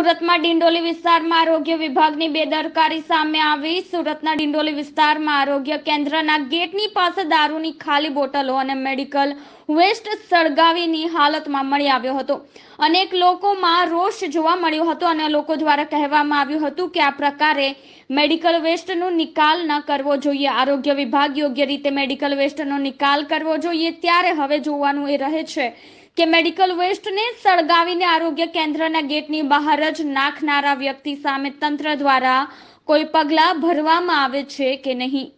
સુરતમાં ડિંડોલી વિસ્તારમાં આરોગ્ય વિભાગની બેદરકારી સામે આવી સુરતના ડિંડોલી વિસ્તારમાં આરોગ્ય કેન્દ્રના ગેટની પાસે દારૂની ખાલી બોટલો અને મેડિકલ વેસ્ટ સળગાવીની હાલતમાં મળી આવ્યો હતો અનેક લોકોમાં રોષ જોવા મળ્યો હતો અને લોકો દ્વારા કહેવામાં આવ્યું હતું કે આ પ્રકારે મેડિકલ વેસ્ટનો નિકાલ ન કરવો જોઈએ આરોગ્ય વિભાગ યોગ્ય રીતે મેડિકલ વેસ્ટનો નિકાલ કરવો જોઈએ ત્યારે હવે જોવાનું એ રહે છે કે મેડિકલ વેસ્ટને સળગાવીને આરોગ્ય કેન્દ્રના ગેટની બહાર જ નાખનારા વ્યક્તિ સામે તંત્ર દ્વારા કોઈ પગલાં ભરવામાં આવે છે કે નહીં